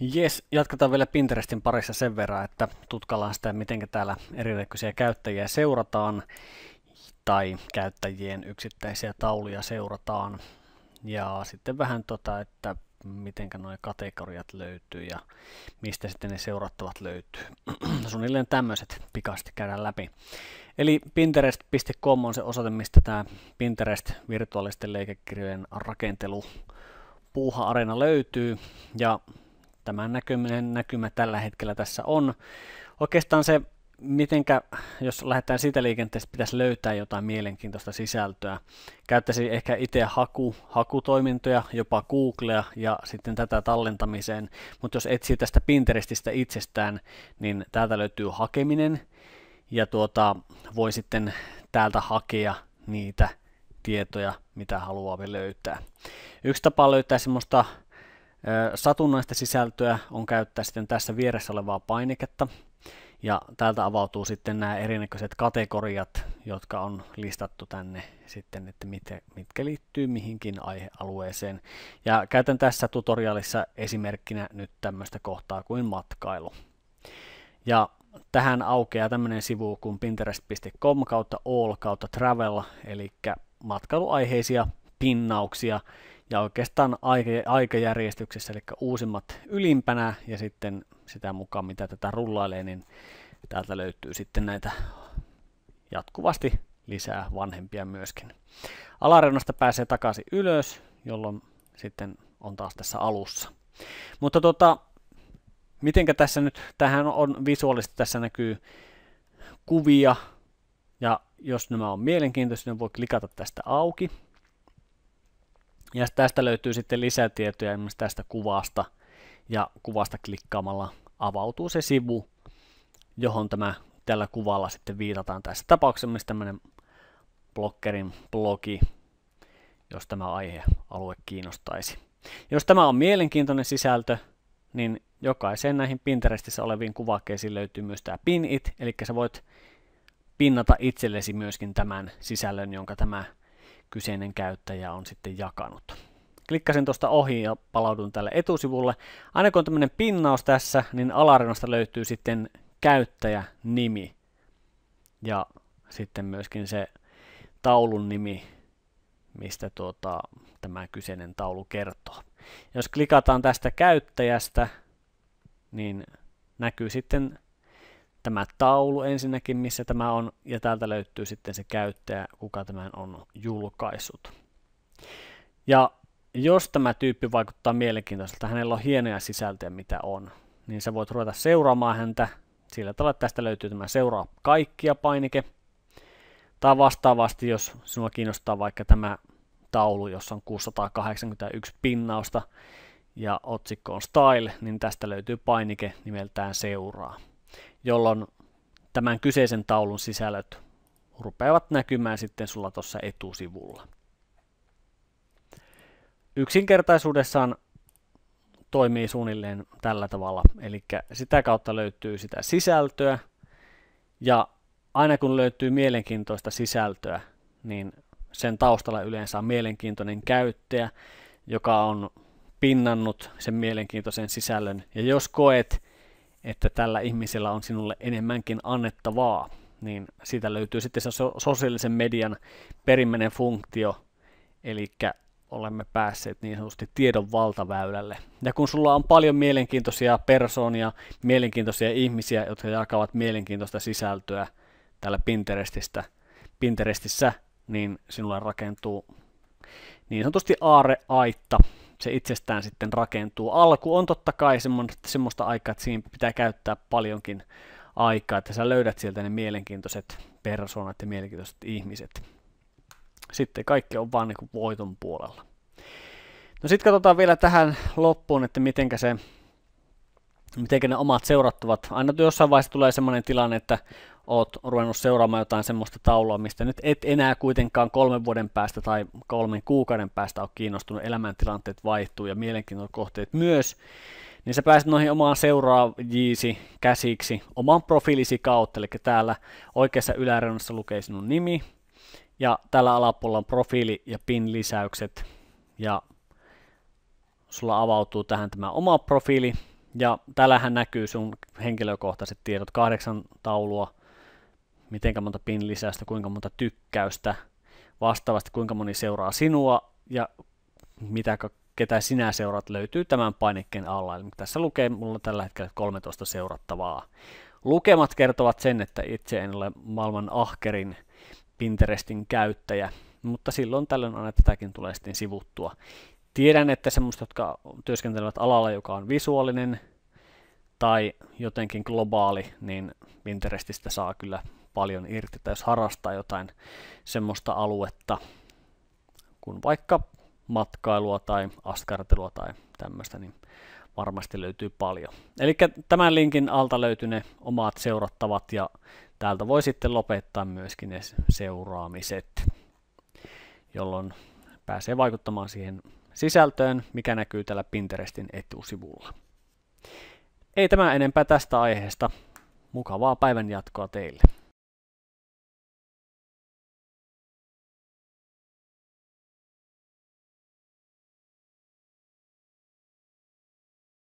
Jes, jatketaan vielä Pinterestin parissa sen verran, että tutkallaan sitä, miten täällä erinäköisiä käyttäjiä seurataan tai käyttäjien yksittäisiä tauluja seurataan. Ja sitten vähän tota, että miten nuo kategoriat löytyy ja mistä sitten ne seurattavat löytyy. Suunnilleen tämmöiset pikaisesti käydään läpi. Eli pinterest.com on se osoite, mistä tämä Pinterest virtuaalisten leikekirjojen rakentelu puuha-areena löytyy. Ja tämä näkyminen näkymä tällä hetkellä tässä on. Oikeastaan se, mitenkä, jos lähdetään siitä liikenteestä, pitäisi löytää jotain mielenkiintoista sisältöä. Käyttäisi ehkä itse haku, hakutoimintoja, jopa Googlea ja sitten tätä tallentamiseen. Mutta jos etsii tästä Pinterestistä itsestään, niin täältä löytyy hakeminen ja tuota, voi sitten täältä hakea niitä tietoja, mitä haluaa löytää. Yksi tapa löytää semmoista Satunnaista sisältöä on käyttää sitten tässä vieressä olevaa painiketta. Ja täältä avautuu sitten nämä erinäköiset kategoriat, jotka on listattu tänne sitten, että mitkä, mitkä liittyy mihinkin aihealueeseen. Ja käytän tässä tutorialissa esimerkkinä nyt tämmöistä kohtaa kuin matkailu. Ja tähän aukeaa tämmöinen sivu kuin pinterest.com kautta all kautta travel, eli matkailuaiheisia pinnauksia, ja oikeastaan aike, aikajärjestyksessä, eli uusimmat ylimpänä ja sitten sitä mukaan, mitä tätä rullailee, niin täältä löytyy sitten näitä jatkuvasti lisää vanhempia myöskin. Alareunasta pääsee takaisin ylös, jolloin sitten on taas tässä alussa. Mutta tota, mitenkä tässä nyt, tähän on visuaalisesti, tässä näkyy kuvia, ja jos nämä on mielenkiintoisia, niin voi klikata tästä auki, ja tästä löytyy sitten lisätietoja esimerkiksi tästä kuvasta, ja kuvasta klikkaamalla avautuu se sivu, johon tämä tällä kuvalla sitten viitataan. Tässä tapauksessa myös tämmöinen blokkerin blogi, jos tämä aihealue kiinnostaisi. Jos tämä on mielenkiintoinen sisältö, niin jokaiseen näihin Pinterestissä oleviin kuvakkeisiin löytyy myös tämä pinit, eli sä voit pinnata itsellesi myöskin tämän sisällön, jonka tämä kyseinen käyttäjä on sitten jakanut. Klikkasin tuosta ohi ja palaudun tälle etusivulle. Aina kun on tämmöinen pinnaus tässä, niin alarinnasta löytyy sitten käyttäjänimi ja sitten myöskin se taulun nimi, mistä tuota, tämä kyseinen taulu kertoo. Jos klikataan tästä käyttäjästä, niin näkyy sitten tämä taulu ensinnäkin, missä tämä on, ja täältä löytyy sitten se käyttäjä, kuka tämän on julkaissut. Ja jos tämä tyyppi vaikuttaa mielenkiintoiselta, hänellä on hienoja sisältöjä, mitä on, niin sä voit ruveta seuraamaan häntä sillä tavalla, että tästä löytyy tämä seuraa kaikkia painike. Tai vastaavasti, jos sinua kiinnostaa vaikka tämä taulu, jossa on 681 pinnausta ja otsikko on Style, niin tästä löytyy painike nimeltään seuraa jolloin tämän kyseisen taulun sisällöt rupeavat näkymään sitten sulla tuossa etusivulla. Yksinkertaisuudessaan toimii suunnilleen tällä tavalla, eli sitä kautta löytyy sitä sisältöä, ja aina kun löytyy mielenkiintoista sisältöä, niin sen taustalla yleensä on mielenkiintoinen käyttäjä, joka on pinnannut sen mielenkiintoisen sisällön. Ja jos koet, että tällä ihmisellä on sinulle enemmänkin annettavaa, niin siitä löytyy sitten se sosiaalisen median perimmäinen funktio, eli olemme päässeet niin sanotusti tiedon valtaväylälle. Ja kun sulla on paljon mielenkiintoisia persoonia, mielenkiintoisia ihmisiä, jotka jakavat mielenkiintoista sisältöä täällä Pinterestistä, Pinterestissä, niin sinulle rakentuu niin sanotusti aarreaitta, se itsestään sitten rakentuu. Alku on totta kai semmoista, semmoista aikaa, että siinä pitää käyttää paljonkin aikaa, että sä löydät sieltä ne mielenkiintoiset persoonat ja mielenkiintoiset ihmiset. Sitten kaikki on vaan niin voiton puolella. No sitten katsotaan vielä tähän loppuun, että miten se miten ne omat seurattavat. Aina jossain vaiheessa tulee sellainen tilanne, että oot ruvennut seuraamaan jotain semmoista taulua, mistä nyt et enää kuitenkaan kolmen vuoden päästä tai kolmen kuukauden päästä ole kiinnostunut, elämäntilanteet vaihtuu ja mielenkiintoiset kohteet myös, niin sä pääset noihin omaan seuraajiisi käsiksi oman profiilisi kautta, eli täällä oikeassa yläreunassa lukee sinun nimi, ja täällä alapuolella on profiili ja pin-lisäykset, ja sulla avautuu tähän tämä oma profiili, ja täällähän näkyy sun henkilökohtaiset tiedot, kahdeksan taulua, miten monta pin lisäystä, kuinka monta tykkäystä, vastaavasti kuinka moni seuraa sinua ja mitä, ketä sinä seurat löytyy tämän painikkeen alla. Eli tässä lukee mulla tällä hetkellä 13 seurattavaa. Lukemat kertovat sen, että itse en ole maailman ahkerin Pinterestin käyttäjä, mutta silloin tällöin aina tätäkin tulee sitten sivuttua. Tiedän, että semmoista, jotka työskentelevät alalla, joka on visuaalinen tai jotenkin globaali, niin Pinterestistä saa kyllä paljon irti, tai jos harrastaa jotain semmoista aluetta, kuin vaikka matkailua tai askartelua tai tämmöistä, niin varmasti löytyy paljon. Eli tämän linkin alta löytyy ne omat seurattavat ja täältä voi sitten lopettaa myöskin ne seuraamiset, jolloin pääsee vaikuttamaan siihen sisältöön, mikä näkyy tällä Pinterestin etusivulla. Ei tämä enempää tästä aiheesta. Mukavaa päivän jatkoa teille.